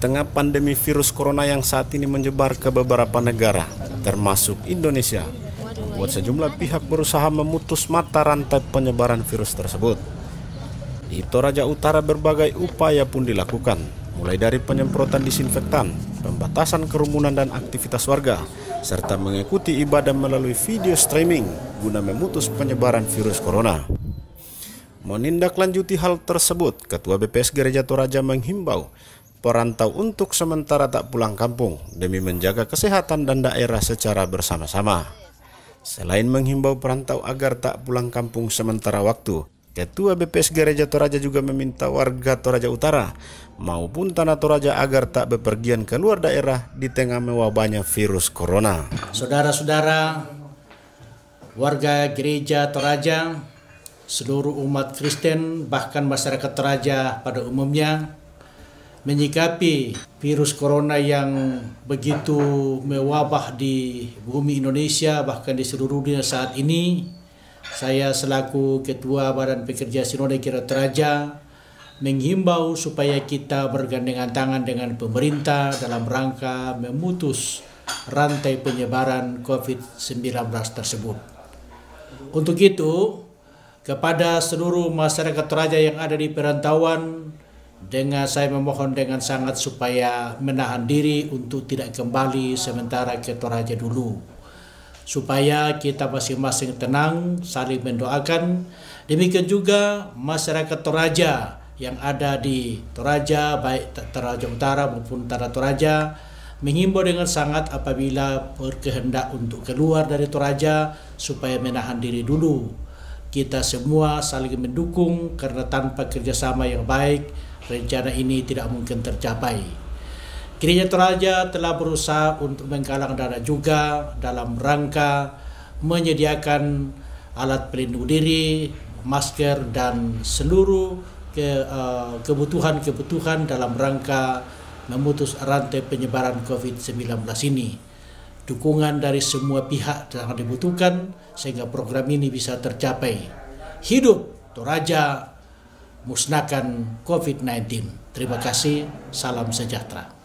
tengah pandemi virus corona yang saat ini menyebar ke beberapa negara, termasuk Indonesia, membuat sejumlah pihak berusaha memutus mata rantai penyebaran virus tersebut. Di Toraja Utara berbagai upaya pun dilakukan, mulai dari penyemprotan disinfektan, pembatasan kerumunan dan aktivitas warga, serta mengikuti ibadah melalui video streaming guna memutus penyebaran virus corona. Menindaklanjuti hal tersebut, Ketua BPS Gereja Toraja menghimbau perantau untuk sementara tak pulang kampung demi menjaga kesehatan dan daerah secara bersama-sama. Selain menghimbau perantau agar tak pulang kampung sementara waktu, Ketua BPS Gereja Toraja juga meminta warga Toraja Utara maupun tanah Toraja agar tak bepergian ke luar daerah di tengah mewabahnya virus corona. Saudara-saudara, warga Gereja Toraja, seluruh umat Kristen, bahkan masyarakat Toraja pada umumnya, menyikapi virus corona yang begitu mewabah di bumi Indonesia bahkan di seluruh dunia saat ini saya selaku Ketua Badan Pekerja Sinode Kira Teraja menghimbau supaya kita bergandengan tangan dengan pemerintah dalam rangka memutus rantai penyebaran COVID-19 tersebut. Untuk itu, kepada seluruh masyarakat Toraja yang ada di perantauan, dengan saya memohon dengan sangat supaya menahan diri untuk tidak kembali sementara ke Toraja dulu supaya kita masing-masing tenang saling mendoakan demikian juga masyarakat Toraja yang ada di Toraja baik Toraja Utara maupun Utara Toraja mengimbau dengan sangat apabila berkehendak untuk keluar dari Toraja supaya menahan diri dulu kita semua saling mendukung karena tanpa kerjasama yang baik rencana ini tidak mungkin tercapai. Gereja Toraja telah berusaha untuk menggalang dana juga dalam rangka menyediakan alat pelindung diri, masker dan seluruh eh, kebutuhan-kebutuhan dalam rangka memutus rantai penyebaran COVID-19 ini dukungan dari semua pihak sangat dibutuhkan sehingga program ini bisa tercapai. Hidup Toraja musnahkan COVID-19. Terima kasih, salam sejahtera.